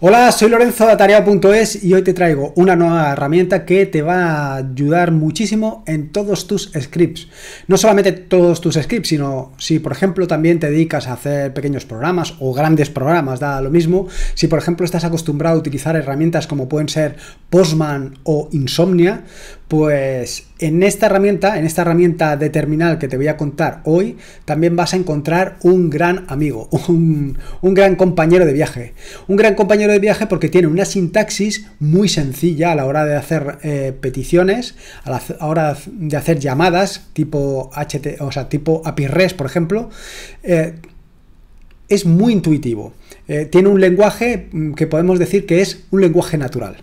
Hola, soy Lorenzo de atareado.es y hoy te traigo una nueva herramienta que te va a ayudar muchísimo en todos tus scripts. No solamente todos tus scripts, sino si por ejemplo también te dedicas a hacer pequeños programas o grandes programas, da lo mismo. Si por ejemplo estás acostumbrado a utilizar herramientas como pueden ser Postman o Insomnia, pues en esta herramienta, en esta herramienta de terminal que te voy a contar hoy, también vas a encontrar un gran amigo, un, gran compañero de viaje. Un gran compañero de viaje porque tiene una sintaxis muy sencilla a la hora de hacer eh, peticiones, a la hora de hacer llamadas tipo HT, o sea, tipo API REST, por ejemplo. Eh, es muy intuitivo. Eh, tiene un lenguaje mm, que podemos decir que es un lenguaje natural.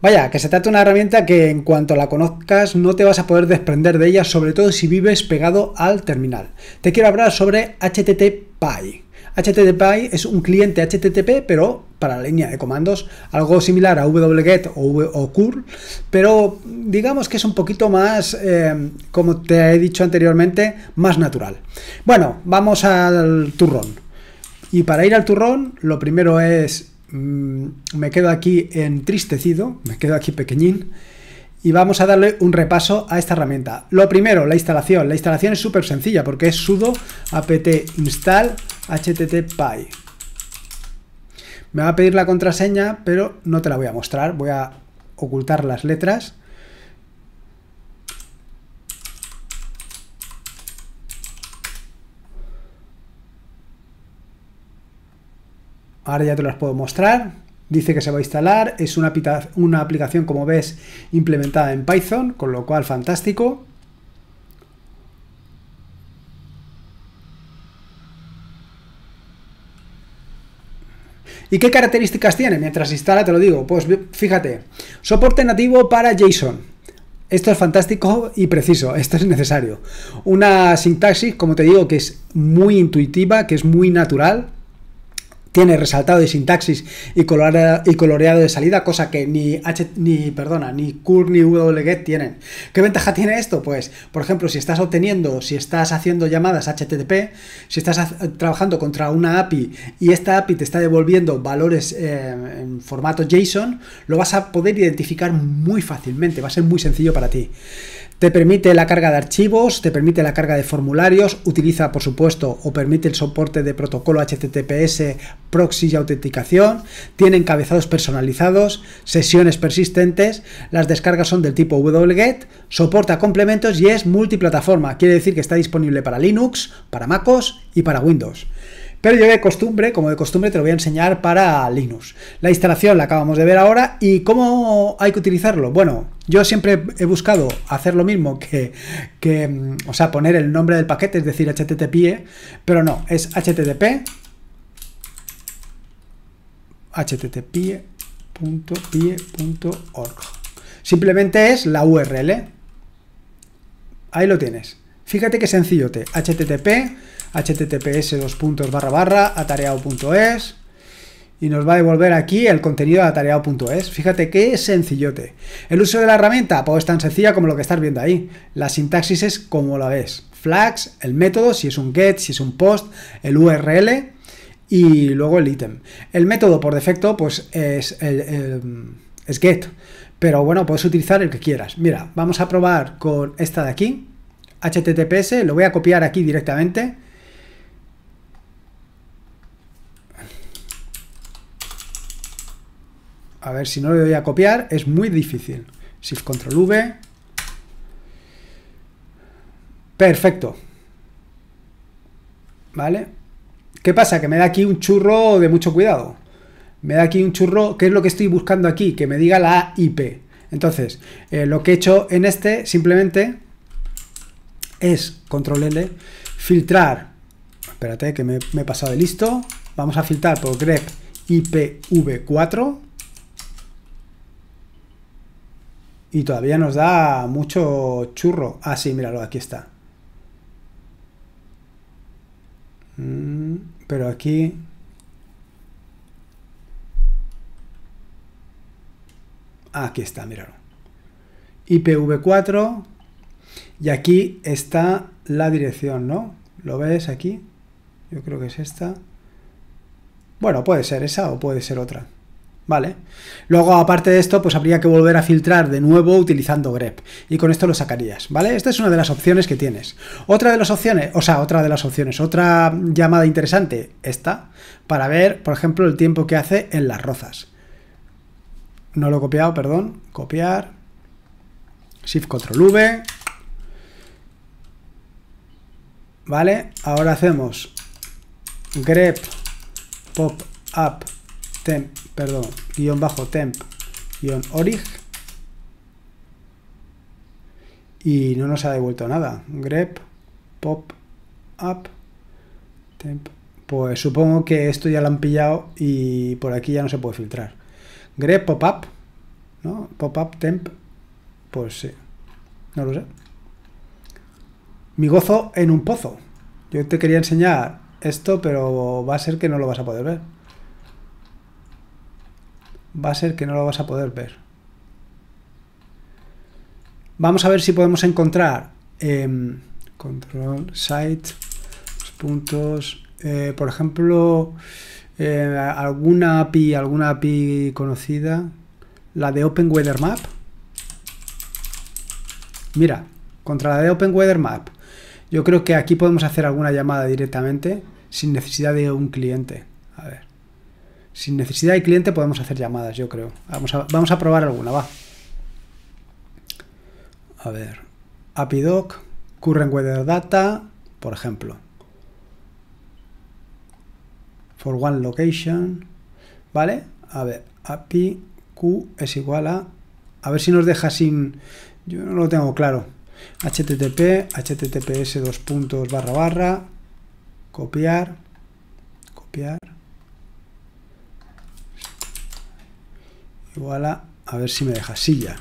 Vaya, que se trata de una herramienta que en cuanto la conozcas no te vas a poder desprender de ella, sobre todo si vives pegado al terminal. Te quiero hablar sobre HTTPy. HTTPy es un cliente HTTP, pero para la línea de comandos, algo similar a wget o, curl, pero digamos que es un poquito más, eh, como te he dicho anteriormente, más natural. Bueno, vamos al turrón. Y para ir al turrón, lo primero es Mm, me quedo aquí entristecido, me quedo aquí pequeñín y vamos a darle un repaso a esta herramienta. Lo primero, la instalación. La instalación es súper sencilla porque es sudo apt install httpy. Me va a pedir la contraseña, pero no te la voy a mostrar. Voy a ocultar las letras. ahora ya te las puedo mostrar. Dice que se va a instalar, es una, aplicación como ves implementada en Python, con lo cual fantástico. ¿Y qué características tiene? Mientras instala, te lo digo. Pues fíjate, soporte nativo para JSON. Esto es fantástico y preciso, esto es necesario. Una sintaxis, como te digo, que es muy intuitiva, que es muy natural tiene resaltado de sintaxis y coloreado, y coloreado de salida, cosa que ni H, ni perdona, ni ni wget tienen. ¿Qué ventaja tiene esto? Pues, por ejemplo, si estás obteniendo, si estás haciendo llamadas HTTP, si estás trabajando contra una API y esta API te está devolviendo valores eh, en formato JSON, lo vas a poder identificar muy fácilmente, va a ser muy sencillo para ti. Te permite la carga de archivos, te permite la carga de formularios, utiliza por supuesto o permite el soporte de protocolo HTTPS, proxy y autenticación, tiene encabezados personalizados, sesiones persistentes, las descargas son del tipo wget, soporta complementos y es multiplataforma, quiere decir que está disponible para Linux, para MacOS y para Windows. Pero yo de costumbre, como de costumbre, te lo voy a enseñar para Linux. La instalación la acabamos de ver ahora y ¿cómo hay que utilizarlo? Bueno, yo siempre he buscado hacer lo mismo que, que mm, o sea, poner el nombre del paquete, es decir, http, pero no, es http http.pie.org. Simplemente es la URL. Ahí lo tienes. Fíjate qué sencillo te. http https dos puntos barra barra atareado.es y nos va a devolver aquí el contenido de atareado.es. Fíjate qué sencillote. El uso de la herramienta, pues tan sencilla como lo que estás viendo ahí. La sintaxis es como la ves. Flags, el método, si es un get, si es un post, el URL y luego el ítem. El método por defecto, pues es, el, es get, pero bueno, puedes utilizar el que quieras. Mira, vamos a probar con esta de aquí, https, lo voy a copiar aquí directamente a ver si no le doy a copiar, es muy difícil. Shift Control V. Perfecto. ¿Vale? ¿Qué pasa? Que me da aquí un churro de mucho cuidado. Me da aquí un churro, ¿qué es lo que estoy buscando aquí? Que me diga la IP. Entonces, eh, lo que he hecho en este simplemente es control L, filtrar. Espérate que me, me he pasado de listo. Vamos a filtrar por grep IPv4 Y todavía nos da mucho churro. Ah, sí, míralo, aquí está. Mm, pero aquí... Aquí está, míralo. IPv4. Y aquí está la dirección, ¿no? ¿Lo ves aquí? Yo creo que es esta. Bueno, puede ser esa o puede ser otra. ¿vale? Luego, aparte de esto, pues habría que volver a filtrar de nuevo utilizando grep. Y con esto lo sacarías, ¿vale? Esta es una de las opciones que tienes. Otra de las opciones, o sea, otra de las opciones, otra llamada interesante, esta, para ver, por ejemplo, el tiempo que hace en las rozas. No lo he copiado, perdón. Copiar. Shift Control V. ¿Vale? Ahora hacemos grep pop up temp perdón, guión bajo temp, guión orig. Y no nos ha devuelto nada. grep, pop, up, temp. Pues supongo que esto ya lo han pillado y por aquí ya no se puede filtrar. grep, pop, up, ¿no? Pop, up, temp. Pues sí, no lo sé. Mi gozo en un pozo. Yo te quería enseñar esto, pero va a ser que no lo vas a poder ver va a ser que no lo vas a poder ver. Vamos a ver si podemos encontrar em, control site puntos eh, por ejemplo eh, alguna API alguna API conocida la de Open Weather Map mira contra la de Open Weather Map yo creo que aquí podemos hacer alguna llamada directamente sin necesidad de un cliente a ver sin necesidad de cliente podemos hacer llamadas, yo creo. Vamos a, probar alguna, va. A ver, APIDoc, Current Weather Data, por ejemplo. For One Location, ¿vale? A ver, API Q es igual a... A ver si nos deja sin... Yo no lo tengo claro. HTTP, HTTPS dos puntos barra barra, copiar, copiar a, ver si me deja silla.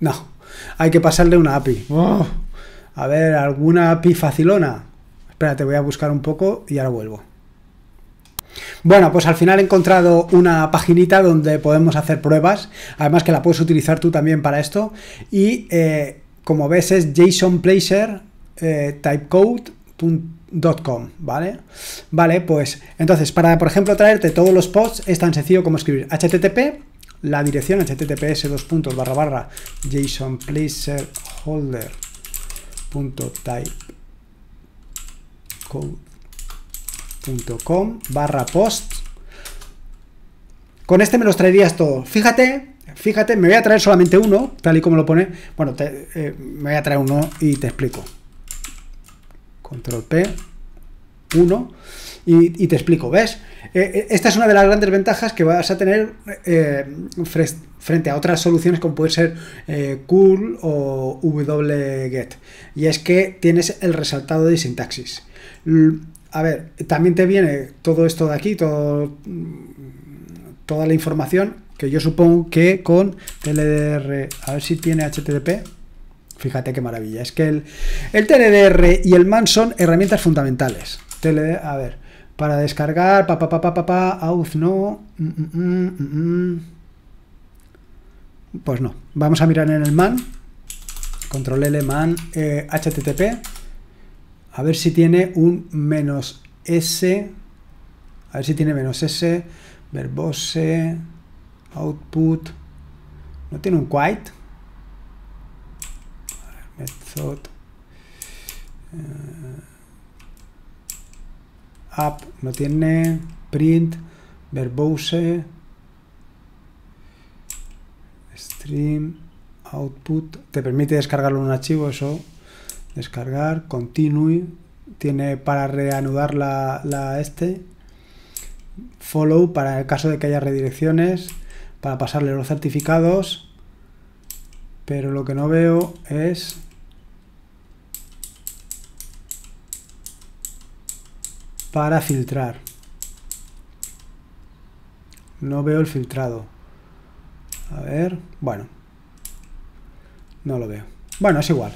No, hay que pasarle una API. Oh. a ver, alguna API facilona. Espérate, voy a buscar un poco y ahora vuelvo. Bueno, pues al final he encontrado una paginita donde podemos hacer pruebas. Además que la puedes utilizar tú también para esto. Y eh, como ves es jsonplacer eh, Com, ¿vale? Vale, pues entonces, para por ejemplo traerte todos los posts, es tan sencillo como escribir http, la dirección https dos puntos barra barra JSON punto barra post. Con este me los traerías todos Fíjate fíjate, me voy a traer solamente uno, tal y como lo pone. Bueno, eh, me voy a traer uno y te explico control P, 1, y, te explico, ¿ves? Eh, eh, esta es una de las grandes ventajas que vas a tener eh, frente a otras soluciones como puede ser Cool curl o wget, y es que tienes el resaltado de sintaxis. A ver, también te viene todo esto de aquí, toda la información que yo supongo que con LDR, a ver si tiene HTTP, Fíjate qué maravilla. Es que el, el TLDR y el MAN son herramientas fundamentales. TLD, a ver, para descargar, pa, pa, pa, pa, pa, pa auth no. Mm, mm, mm, pues no. Vamos a mirar en el MAN. Control L MAN HTTP. Eh, a ver si tiene un menos S. A ver si tiene menos S. Verbose. Output. No tiene un quite. Eh, app no tiene print verbose stream output te permite descargarlo en un archivo eso descargar continue tiene para reanudar la, la este follow para el caso de que haya redirecciones para pasarle los certificados pero lo que no veo es para filtrar. No veo el filtrado. A ver, bueno. No lo veo. Bueno, es igual.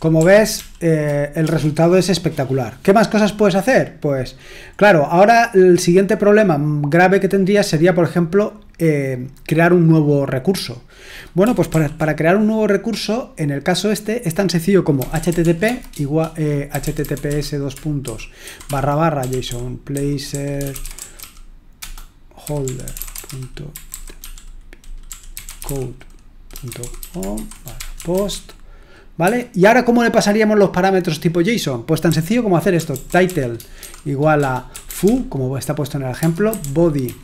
Como ves, eh, el resultado es espectacular. ¿Qué más cosas puedes hacer? Pues, claro, ahora el siguiente problema grave que tendría sería, por ejemplo, eh, crear un nuevo recurso? Bueno, pues para, crear un nuevo recurso, en el caso este, es tan sencillo como http igual https eh, dos puntos barra barra JSON placer holder punto code punto post ¿Vale? Y ahora, ¿cómo le pasaríamos los parámetros tipo JSON? Pues tan sencillo como hacer esto, title igual a foo, como está puesto en el ejemplo, body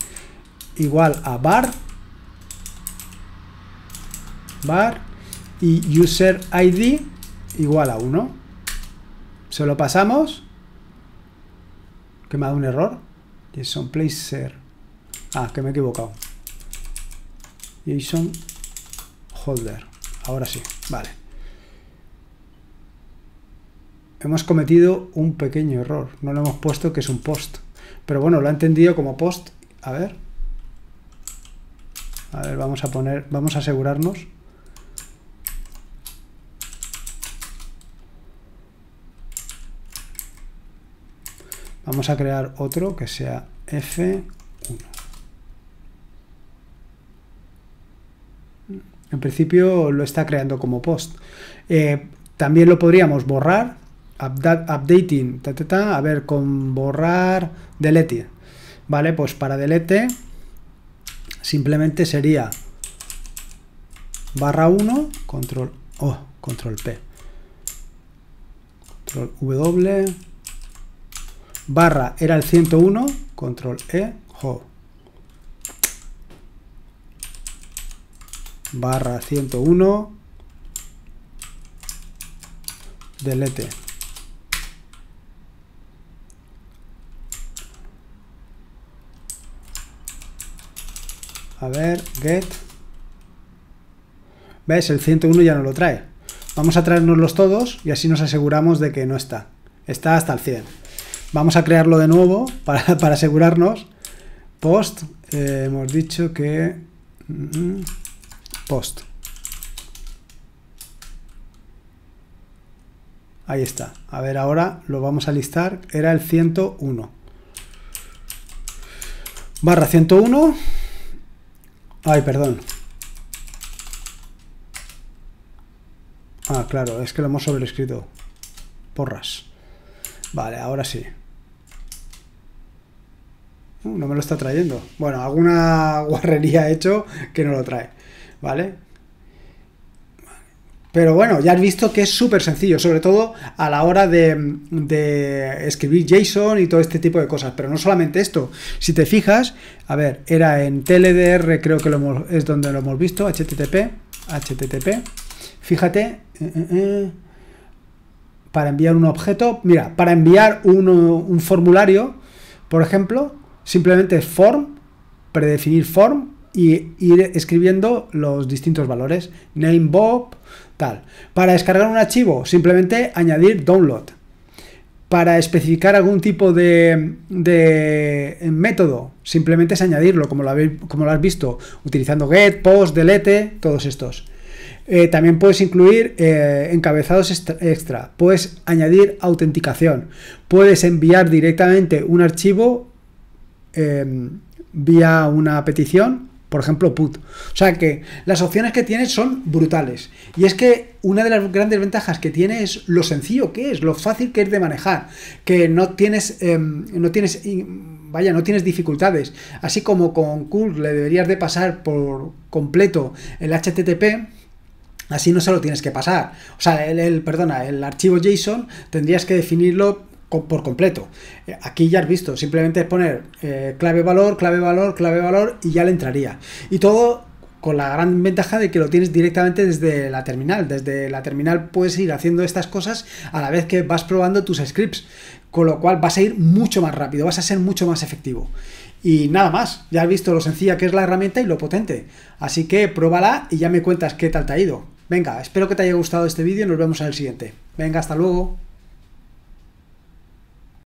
igual a bar bar y user ID igual a 1. Se lo pasamos. Que me ha dado un error. JSON placer. Ah, que me he equivocado. JSON holder. Ahora sí, vale. Hemos cometido un pequeño error. No lo hemos puesto que es un post. Pero bueno, lo ha entendido como post. A ver. A ver, vamos a poner, vamos a asegurarnos. Vamos a crear otro que sea F1. En principio lo está creando como post. Eh, también lo podríamos borrar, updating, a ver, con borrar delete. Vale, pues para delete simplemente sería barra 1, control O, control P, control W, barra era el 101, control E, jo. barra 101, delete. A ver, get. ¿Ves? El 101 ya no lo trae. Vamos a traernos los todos y así nos aseguramos de que no está. Está hasta el 100. Vamos a crearlo de nuevo para, asegurarnos. Post, eh, hemos dicho que... Mm, post. Ahí está. A ver, ahora lo vamos a listar. Era el 101. Barra 101 Ay, perdón. Ah, claro, es que lo hemos sobrescrito. Porras. Vale, ahora sí. Uh, no me lo está trayendo. Bueno, alguna guarrería he hecho que no lo trae. ¿Vale? Pero bueno, ya has visto que es súper sencillo, sobre todo a la hora de, escribir JSON y todo este tipo de cosas. Pero no solamente esto. Si te fijas, a ver, era en TLDR, creo que lo es donde lo hemos visto, HTTP, HTTP. Fíjate, eh, eh, eh, para enviar un objeto, mira, para enviar un formulario, por ejemplo, simplemente form, predefinir form, y ir escribiendo los distintos valores, name Bob, tal. Para descargar un archivo, simplemente añadir download. Para especificar algún tipo de, eh, método, simplemente es añadirlo, como lo, habéis, como lo has visto, utilizando get, post, delete, todos estos. Eh, también puedes incluir eh, encabezados extra, puedes añadir autenticación, puedes enviar directamente un archivo em, vía una petición por ejemplo put. O sea que las opciones que tienes son brutales. Y es que una de las grandes ventajas que tiene es lo sencillo que es, lo fácil que es de manejar, que no tienes, em, no tienes, vaya, no tienes dificultades. Así como con cool le deberías de pasar por completo el HTTP. Así no se lo tienes que pasar. O sea, el perdona, el archivo JSON tendrías que definirlo por completo. Eh, aquí ya has visto, simplemente es poner eh, clave valor, clave valor, clave valor y ya le entraría. Y todo con la gran ventaja de que lo tienes directamente desde la terminal. Desde la terminal puedes ir haciendo estas cosas a la vez que vas probando tus scripts, con lo cual vas a ir mucho más rápido, vas a ser mucho más efectivo. Y nada más, ya has visto lo sencilla que es la herramienta y lo potente. Así que pruébala y ya me cuentas qué tal te ha ido. Venga, espero que te haya gustado este vídeo y nos vemos en el siguiente. Venga, hasta luego.